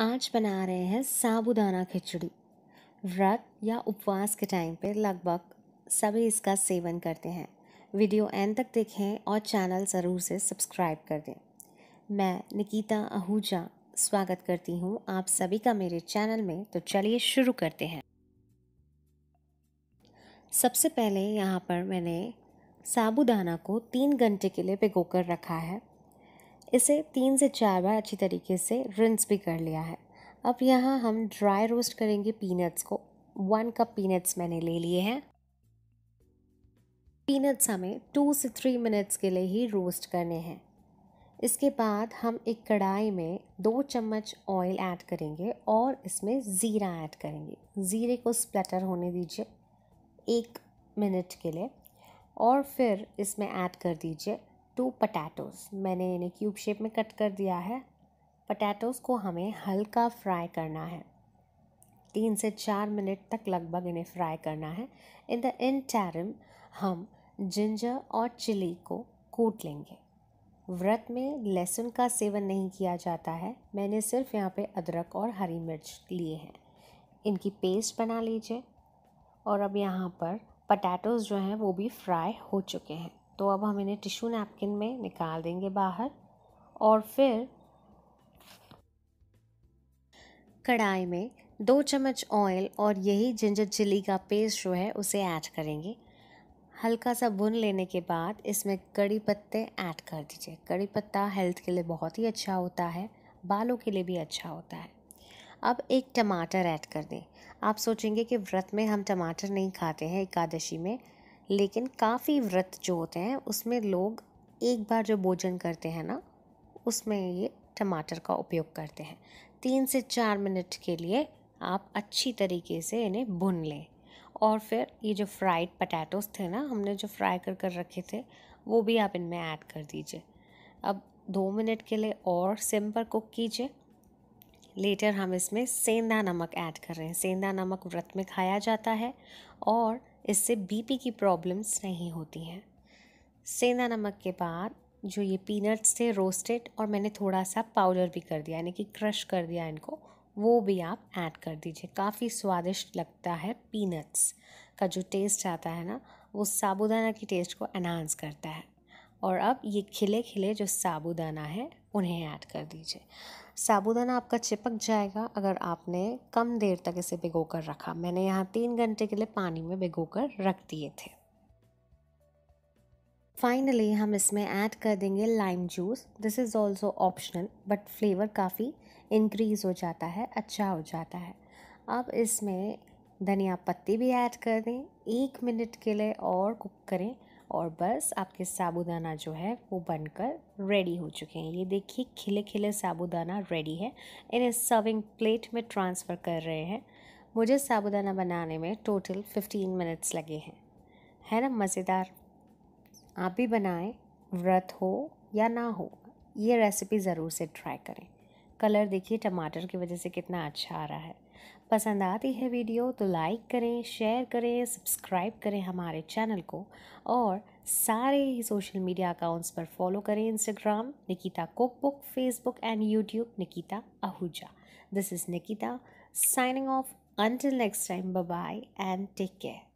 आज बना रहे हैं साबुदाना खिचड़ी व्रत या उपवास के टाइम पर लगभग सभी इसका सेवन करते हैं वीडियो एंड तक देखें और चैनल ज़रूर से सब्सक्राइब कर दें मैं निकिता आहूजा स्वागत करती हूँ आप सभी का मेरे चैनल में तो चलिए शुरू करते हैं सबसे पहले यहाँ पर मैंने साबुदाना को तीन घंटे के लिए भिगो कर रखा है इसे तीन से चार बार अच्छी तरीके से रिंस भी कर लिया है अब यहाँ हम ड्राई रोस्ट करेंगे पीनट्स को वन कप पीनट्स मैंने ले लिए हैं पीनट्स हमें टू से थ्री मिनट्स के लिए ही रोस्ट करने हैं इसके बाद हम एक कढ़ाई में दो चम्मच ऑयल ऐड करेंगे और इसमें ज़ीरा ऐड करेंगे ज़ीरे को स्प्लेटर होने दीजिए एक मिनट के लिए और फिर इसमें ऐड कर दीजिए टू तो पटैटोस मैंने इन्हें क्यूब शेप में कट कर दिया है पटैटोस को हमें हल्का फ्राई करना है तीन से चार मिनट तक लगभग इन्हें फ्राई करना है इन द इन टैरम हम जिंजर और चिली को कूट लेंगे व्रत में लहसुन का सेवन नहीं किया जाता है मैंने सिर्फ यहाँ पे अदरक और हरी मिर्च लिए हैं इनकी पेस्ट बना लीजिए और अब यहाँ पर पटैटोज़ जो हैं वो भी फ्राई हो चुके हैं तो अब हम इन्हें टिश्यू नैपकिन में निकाल देंगे बाहर और फिर कढ़ाई में दो चम्मच ऑयल और यही जिंजर चिली का पेस्ट जो है उसे ऐड करेंगे हल्का सा भुन लेने के बाद इसमें कड़ी पत्ते ऐड कर दीजिए कड़ी पत्ता हेल्थ के लिए बहुत ही अच्छा होता है बालों के लिए भी अच्छा होता है अब एक टमाटर ऐड कर दें आप सोचेंगे कि व्रत में हम टमाटर नहीं खाते हैं एकादशी में लेकिन काफ़ी व्रत जो होते हैं उसमें लोग एक बार जो भोजन करते हैं ना उसमें ये टमाटर का उपयोग करते हैं तीन से चार मिनट के लिए आप अच्छी तरीके से इन्हें भुन लें और फिर ये जो फ्राइड पटैटोस थे ना हमने जो फ्राई कर कर रखे थे वो भी आप इनमें ऐड कर दीजिए अब दो मिनट के लिए और सिम पर कुक कीजिए लेटर हम इसमें सेंधा नमक ऐड कर रहे हैं सेंधा नमक व्रत में खाया जाता है और इससे बीपी की प्रॉब्लम्स नहीं होती हैं सेंधा नमक के बाद जो ये पीनट्स थे रोस्टेड और मैंने थोड़ा सा पाउडर भी कर दिया यानी कि क्रश कर दिया इनको वो भी आप ऐड कर दीजिए काफ़ी स्वादिष्ट लगता है पीनट्स का जो टेस्ट आता है ना वो साबुदाना की टेस्ट को एनहांस करता है और अब ये खिले खिले जो साबूदाना है उन्हें ऐड कर दीजिए साबूदाना आपका चिपक जाएगा अगर आपने कम देर तक इसे भिगो कर रखा मैंने यहाँ तीन घंटे के लिए पानी में भिगो कर रख दिए थे फाइनली हम इसमें ऐड कर देंगे lime juice this is also optional but flavour काफ़ी इंक्रीज़ हो जाता है अच्छा हो जाता है अब इसमें धनिया पत्ती भी ऐड कर दें एक मिनट के लिए और कुक करें और बस आपके साबूदाना जो है वो बनकर रेडी हो चुके हैं ये देखिए खिले खिले साबूदाना रेडी है इन्हें सर्विंग प्लेट में ट्रांसफ़र कर रहे हैं मुझे साबूदाना बनाने में टोटल फिफ्टीन मिनट्स लगे हैं है ना मज़ेदार आप भी बनाएं व्रत हो या ना हो ये रेसिपी ज़रूर से ट्राई करें कलर देखिए टमाटर की वजह से कितना अच्छा आ रहा है पसंद आती है वीडियो तो लाइक करें शेयर करें सब्सक्राइब करें हमारे चैनल को और सारे ही सोशल मीडिया अकाउंट्स पर फॉलो करें Instagram Nikita cookbook Facebook and YouTube Nikita Ahuja this is Nikita signing off until next time bye bye and take care